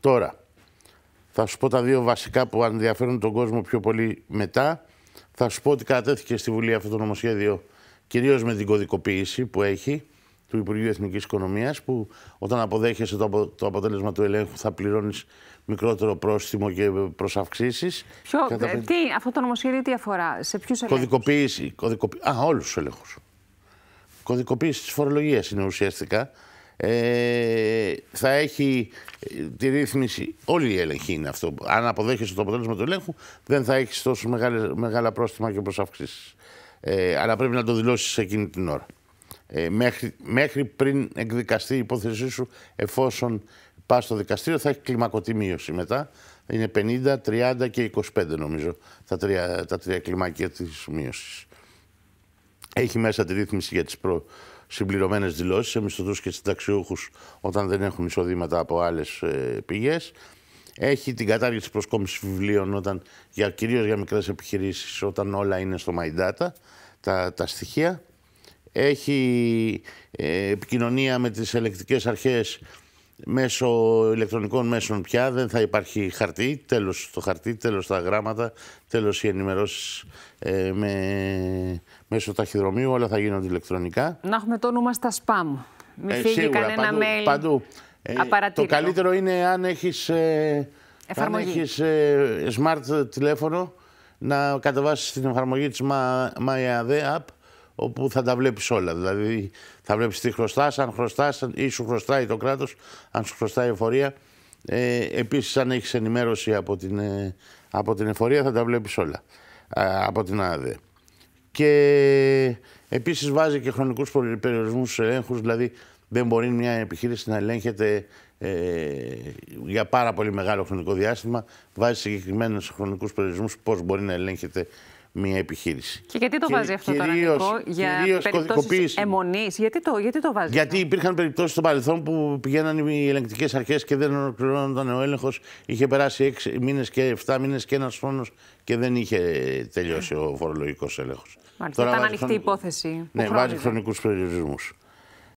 Τώρα, θα σου πω τα δύο βασικά που ενδιαφέρουν τον κόσμο πιο πολύ μετά. Θα σου πω ότι κατέθηκε στη Βουλή αυτό το νομοσχέδιο κυρίως με την κωδικοποίηση που έχει του Υπουργείου Εθνικής Οικονομίας, που όταν αποδέχεσαι το, αποτέλεσμα του ελέγχου θα πληρώνεις μικρότερο πρόστιμο και προς Ποιο, τι, αυτό το νομοσχέδιο τι αφορά, σε ποιους ελέγχους. Κωδικοποίηση. κωδικοποίηση. Α, όλους τους ελέγχους. Κωδικοποίηση της φορολογίας είναι ουσιαστικά. Ε, θα έχει ε, τη ρύθμιση. Όλη η έλεγχη είναι αυτό. Αν αποδέχεσαι το αποτέλεσμα του ελέγχου, δεν θα έχεις τόσο μεγάλα πρόστιμα και προσαυξήσει. Ε, αλλά πρέπει να το δηλώσεις εκείνη την ώρα. Ε, μέχρι, μέχρι πριν εκδικαστεί η υπόθεσή σου, εφόσον πας στο δικαστήριο, θα έχει κλιμακωτή μείωση μετά. Είναι 50, 30 και 25 νομίζω τα τρία, τα τρία κλιμάκια της μείωσης. Έχει μέσα τη ρύθμιση για τις προ... συμπληρωμένες δηλώσεις σε μισθωτού και συνταξιούχους όταν δεν έχουν εισοδήματα από άλλες πηγές. Έχει την κατάργηση προσκόμισης βιβλίων, όταν, για, κυρίως για μικρές επιχειρήσεις, όταν όλα είναι στο My Data, τα, τα στοιχεία. Έχει ε, επικοινωνία με τις ελεκτικές αρχές μέσω ηλεκτρονικών μέσων πια δεν θα υπάρχει χαρτί, τέλος το χαρτί, τέλος τα γράμματα, τέλος οι ενημερώσεις ε, με, μέσω ταχυδρομείου, όλα θα γίνονται ηλεκτρονικά. Να έχουμε το όνομα στα spam, μην ε, φύγει κανένα παντού, mail παντού. Ε, το καλύτερο είναι αν έχεις, ε, αν έχεις smart τηλέφωνο να κατεβάσεις την εφαρμογή της MyAD app όπου θα τα βλέπεις όλα. Δηλαδή θα βλέπεις τι χρωστάς, αν χρωστάς ή σου χρωστάει το κράτος, αν σου χρωστάει η εφορία. Ε, Επίσης, αν έχεις ενημέρωση από την, ε, από την εφορία, θα τα βλέπεις όλα. από την ΑΔΕ. Και επίσης βάζει και χρονικούς περιορισμούς ελέγχου, δηλαδή δεν μπορεί μια επιχείρηση να ελέγχεται ε, για πάρα πολύ μεγάλο χρονικό διάστημα. Βάζει συγκεκριμένους χρονικούς περιορισμούς πώς μπορεί να ελέγχεται μια επιχείρηση. Και γιατί το βάζει αυτό κυρίως, τώρα, Νικό, για περιπτώσεις αιμονής, γιατί το, γιατί το βάζει. Γιατί υπήρχαν περιπτώσεις στο παρελθόν που πηγαίναν οι ελεγκτικές αρχές και δεν ολοκληρώνονταν ο έλεγχος, είχε περάσει 6 μήνες και 7 μήνες και ένας χρόνος και δεν είχε τελειώσει ο φορολογικός έλεγχος. Μάλιστα, τώρα ήταν ανοιχτή η υπόθεση. Ναι, βάζει χρονικούς περιορισμούς.